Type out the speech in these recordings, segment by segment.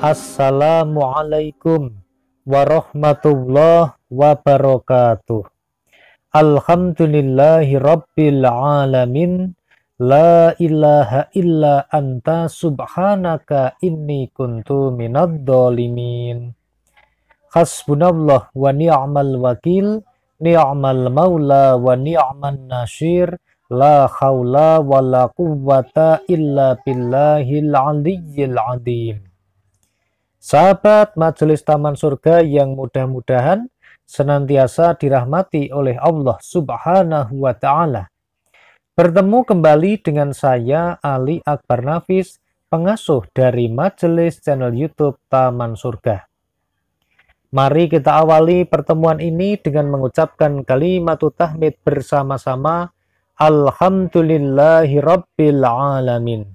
Assalamualaikum warahmatullahi wabarakatuh. Alhamdulillahi rabbil alamin. La ilaha illa anta subhanaka inni kuntu minad dolimin. Hasbunallah wa ni'mal wakil, ni'mal maula wa ni'man nasir, la hawla wa la quwwata illa billahil aliyyil adim. Sahabat Majelis Taman Surga yang mudah-mudahan senantiasa dirahmati oleh Allah Subhanahu wa taala. Bertemu kembali dengan saya Ali Akbar Nafis, pengasuh dari Majelis channel YouTube Taman Surga. Mari kita awali pertemuan ini dengan mengucapkan kalimat tahmid bersama-sama Alhamdulillahirabbil alamin.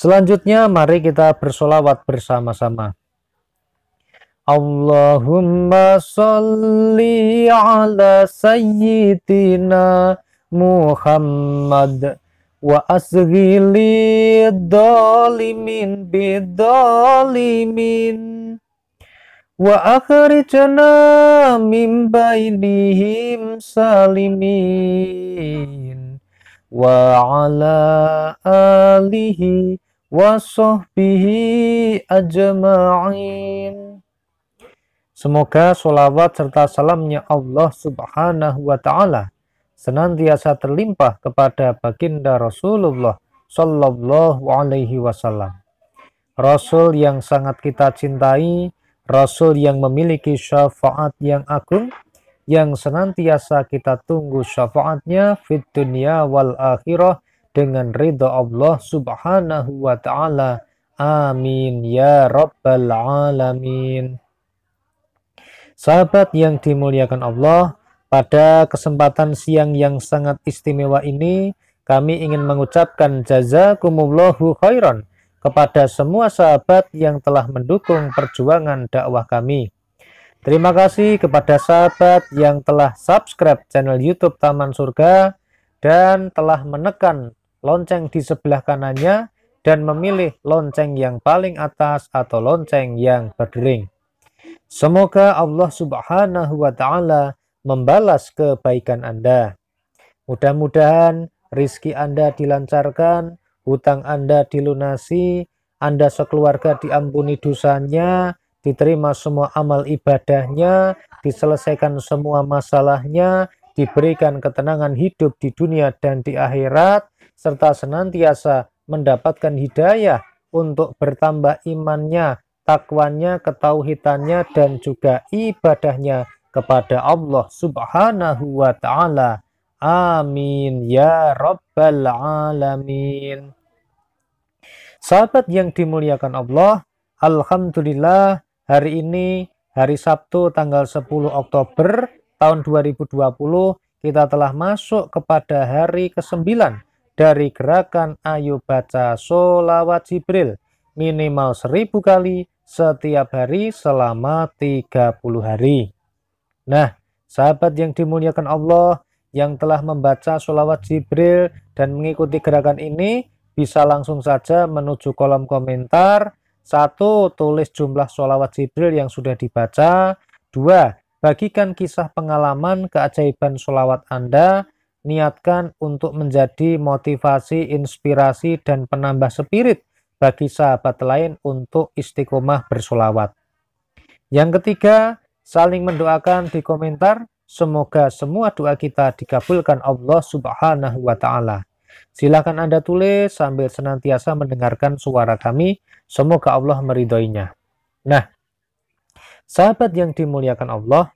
Selanjutnya mari kita bersolawat bersama-sama. Allahumma salli ala sayyidina Muhammad wa asghili dalimin bidalimin wa akhrijna min bainihim salimin wa ala alihi wassohbihi ajma'in. Semoga sholawat serta salamnya Allah subhanahu wa ta'ala senantiasa terlimpah kepada baginda Rasulullah Shallallahu Alaihi Wasallam. Rasul yang sangat kita cintai, Rasul yang memiliki syafaat yang agung, yang senantiasa kita tunggu syafaatnya fit dunia wal akhirah dengan ridha Allah subhanahu wa ta'ala. Amin ya rabbal alamin. Sahabat yang dimuliakan Allah, pada kesempatan siang yang sangat istimewa ini, kami ingin mengucapkan jazakumullahu khairan kepada semua sahabat yang telah mendukung perjuangan dakwah kami. Terima kasih kepada sahabat yang telah subscribe channel YouTube Taman Surga dan telah menekan lonceng di sebelah kanannya dan memilih lonceng yang paling atas atau lonceng yang berdering. Semoga Allah Subhanahu wa taala membalas kebaikan Anda. Mudah-mudahan rizki Anda dilancarkan, hutang Anda dilunasi, Anda sekeluarga diampuni dosanya, diterima semua amal ibadahnya, diselesaikan semua masalahnya, diberikan ketenangan hidup di dunia dan di akhirat, serta senantiasa mendapatkan hidayah untuk bertambah imannya, takwanya, ketauhidannya, dan juga ibadahnya kepada Allah subhanahu wa ta'ala. Amin ya rabbal alamin. Sahabat yang dimuliakan Allah, Alhamdulillah hari ini hari Sabtu tanggal 10 Oktober tahun 2020 kita telah masuk kepada hari ke-9 dari gerakan ayo baca solawat Jibril minimal seribu kali setiap hari selama 30 hari. Nah, sahabat yang dimuliakan Allah yang telah membaca solawat Jibril dan mengikuti gerakan ini bisa langsung saja menuju kolom komentar. Satu, tulis jumlah solawat Jibril yang sudah dibaca. Dua, bagikan kisah pengalaman keajaiban solawat Anda niatkan untuk menjadi motivasi, inspirasi, dan penambah spirit bagi sahabat lain untuk istiqomah bersolawat. Yang ketiga, saling mendoakan di komentar. Semoga semua doa kita dikabulkan Allah Subhanahu wa Ta'ala. Silakan Anda tulis sambil senantiasa mendengarkan suara kami. Semoga Allah meridhoinya. Nah, sahabat yang dimuliakan Allah,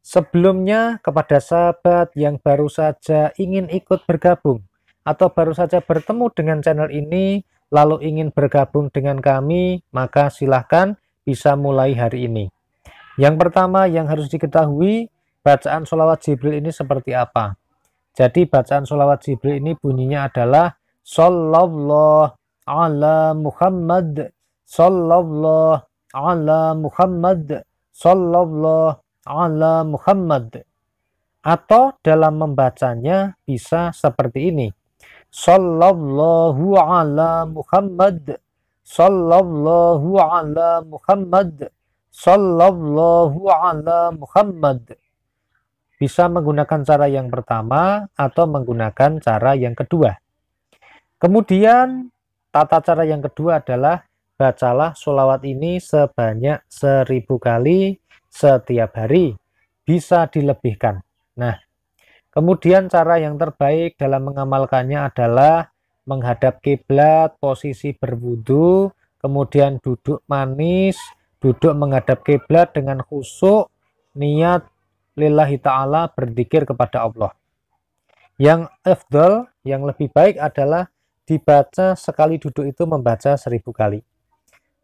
Sebelumnya, kepada sahabat yang baru saja ingin ikut bergabung atau baru saja bertemu dengan channel ini, lalu ingin bergabung dengan kami, maka silahkan bisa mulai hari ini. Yang pertama yang harus diketahui, bacaan sholawat Jibril ini seperti apa. Jadi bacaan sholawat Jibril ini bunyinya adalah Sallallahu ala Muhammad Sallallahu ala Muhammad Sallallahu ala Muhammad atau dalam membacanya bisa seperti ini sallallahu ala Muhammad sallallahu ala Muhammad sallallahu ala Muhammad bisa menggunakan cara yang pertama atau menggunakan cara yang kedua kemudian tata cara yang kedua adalah bacalah sholawat ini sebanyak seribu kali setiap hari bisa dilebihkan. Nah, kemudian cara yang terbaik dalam mengamalkannya adalah menghadap kiblat, posisi berwudu, kemudian duduk manis, duduk menghadap kiblat dengan khusuk, niat lillahi ta'ala berdikir kepada Allah. Yang afdal, yang lebih baik adalah dibaca sekali duduk itu membaca seribu kali.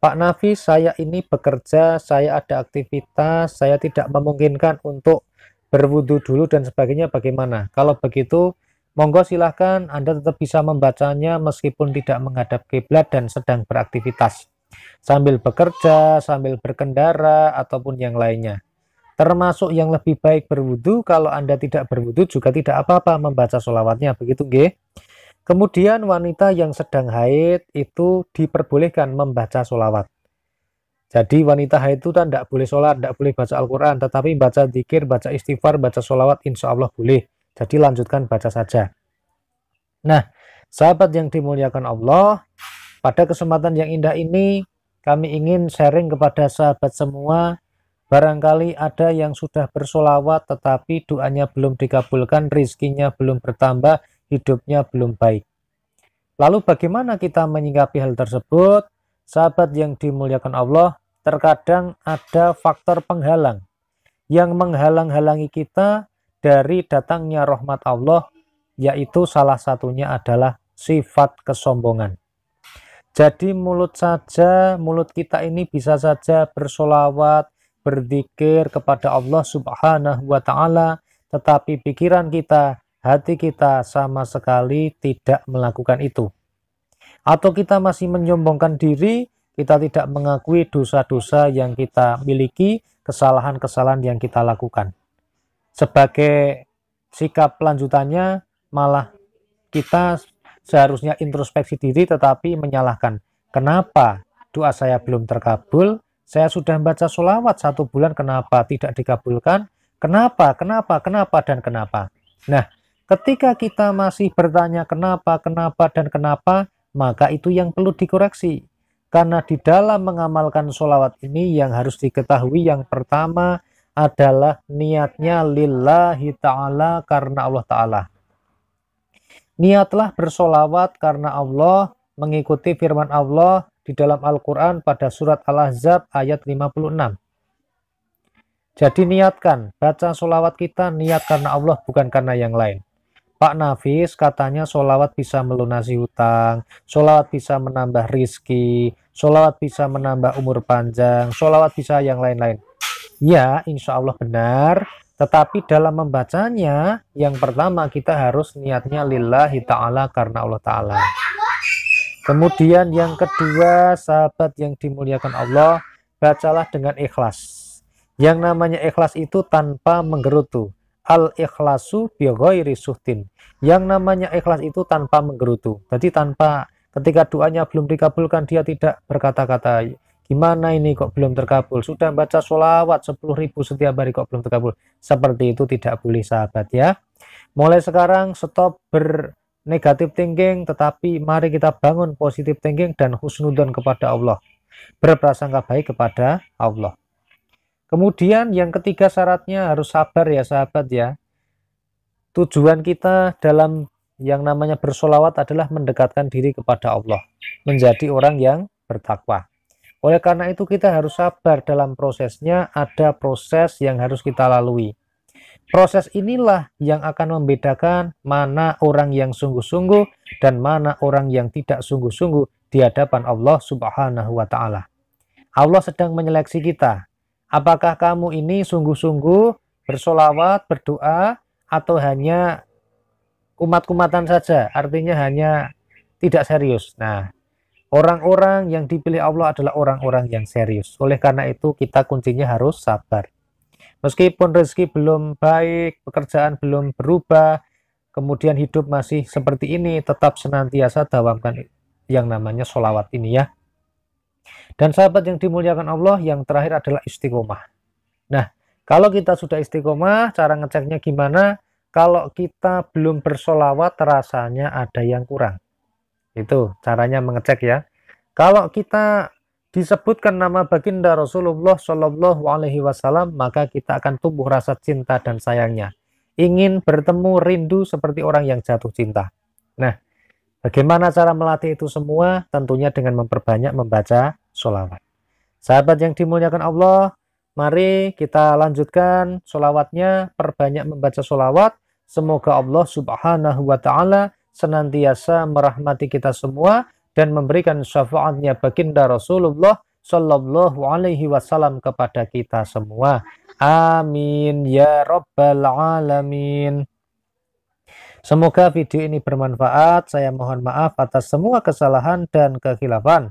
Pak Nafi, saya ini bekerja, saya ada aktivitas, saya tidak memungkinkan untuk berwudu dulu dan sebagainya bagaimana? Kalau begitu, monggo silahkan Anda tetap bisa membacanya meskipun tidak menghadap kiblat dan sedang beraktivitas. Sambil bekerja, sambil berkendara, ataupun yang lainnya. Termasuk yang lebih baik berwudu, kalau Anda tidak berwudu juga tidak apa-apa membaca solawatnya, begitu nggih. Kemudian wanita yang sedang haid itu diperbolehkan membaca solawat. Jadi wanita haid itu kan tidak boleh sholat, tidak boleh baca Al-Quran, tetapi baca zikir, baca istighfar, baca solawat insya Allah boleh. Jadi lanjutkan baca saja. Nah, sahabat yang dimuliakan Allah, pada kesempatan yang indah ini kami ingin sharing kepada sahabat semua Barangkali ada yang sudah bersolawat tetapi doanya belum dikabulkan, rizkinya belum bertambah, hidupnya belum baik. Lalu bagaimana kita menyikapi hal tersebut? Sahabat yang dimuliakan Allah, terkadang ada faktor penghalang yang menghalang-halangi kita dari datangnya rahmat Allah, yaitu salah satunya adalah sifat kesombongan. Jadi mulut saja, mulut kita ini bisa saja bersolawat, berzikir kepada Allah subhanahu wa ta'ala, tetapi pikiran kita hati kita sama sekali tidak melakukan itu. Atau kita masih menyombongkan diri, kita tidak mengakui dosa-dosa yang kita miliki, kesalahan-kesalahan yang kita lakukan. Sebagai sikap lanjutannya, malah kita seharusnya introspeksi diri tetapi menyalahkan. Kenapa doa saya belum terkabul? Saya sudah membaca sholawat satu bulan, kenapa tidak dikabulkan? Kenapa, kenapa, kenapa, dan kenapa? Nah, Ketika kita masih bertanya kenapa, kenapa, dan kenapa, maka itu yang perlu dikoreksi. Karena di dalam mengamalkan sholawat ini yang harus diketahui yang pertama adalah niatnya lillahi ta'ala karena Allah ta'ala. Niatlah bersolawat karena Allah mengikuti firman Allah di dalam Al-Quran pada surat Al-Ahzab ayat 56. Jadi niatkan, baca solawat kita niat karena Allah bukan karena yang lain. Pak Nafis katanya solawat bisa melunasi hutang, solawat bisa menambah rizki, solawat bisa menambah umur panjang, solawat bisa yang lain-lain. Ya, insya Allah benar. Tetapi dalam membacanya, yang pertama kita harus niatnya lillahi ta'ala karena Allah ta'ala. Kemudian yang kedua, sahabat yang dimuliakan Allah, bacalah dengan ikhlas. Yang namanya ikhlas itu tanpa menggerutu al ikhlasu bi ghairi suhtin. Yang namanya ikhlas itu tanpa menggerutu. Jadi tanpa ketika doanya belum dikabulkan dia tidak berkata-kata gimana ini kok belum terkabul sudah baca sholawat 10 ribu setiap hari kok belum terkabul seperti itu tidak boleh sahabat ya mulai sekarang stop ber negatif thinking tetapi mari kita bangun positif thinking dan husnudon kepada Allah berprasangka baik kepada Allah Kemudian yang ketiga syaratnya harus sabar ya sahabat ya. Tujuan kita dalam yang namanya bersolawat adalah mendekatkan diri kepada Allah. Menjadi orang yang bertakwa. Oleh karena itu kita harus sabar dalam prosesnya ada proses yang harus kita lalui. Proses inilah yang akan membedakan mana orang yang sungguh-sungguh dan mana orang yang tidak sungguh-sungguh di hadapan Allah Subhanahu wa taala. Allah sedang menyeleksi kita, Apakah kamu ini sungguh-sungguh bersolawat, berdoa, atau hanya umat-umatan saja? Artinya hanya tidak serius. Nah, orang-orang yang dipilih Allah adalah orang-orang yang serius. Oleh karena itu, kita kuncinya harus sabar. Meskipun rezeki belum baik, pekerjaan belum berubah, kemudian hidup masih seperti ini, tetap senantiasa dawamkan yang namanya solawat ini ya. Dan sahabat yang dimuliakan Allah, yang terakhir adalah istiqomah. Nah, kalau kita sudah istiqomah, cara ngeceknya gimana? Kalau kita belum bersolawat, rasanya ada yang kurang. Itu caranya mengecek ya. Kalau kita disebutkan nama baginda Rasulullah Shallallahu Alaihi Wasallam, maka kita akan tumbuh rasa cinta dan sayangnya. Ingin bertemu rindu seperti orang yang jatuh cinta. Nah, bagaimana cara melatih itu semua? Tentunya dengan memperbanyak membaca sholawat. Sahabat yang dimuliakan Allah, mari kita lanjutkan sholawatnya, perbanyak membaca sholawat. Semoga Allah subhanahu wa ta'ala senantiasa merahmati kita semua dan memberikan syafaatnya baginda Rasulullah sallallahu Alaihi Wasallam kepada kita semua. Amin ya Rabbal Alamin. Semoga video ini bermanfaat. Saya mohon maaf atas semua kesalahan dan kekhilafan.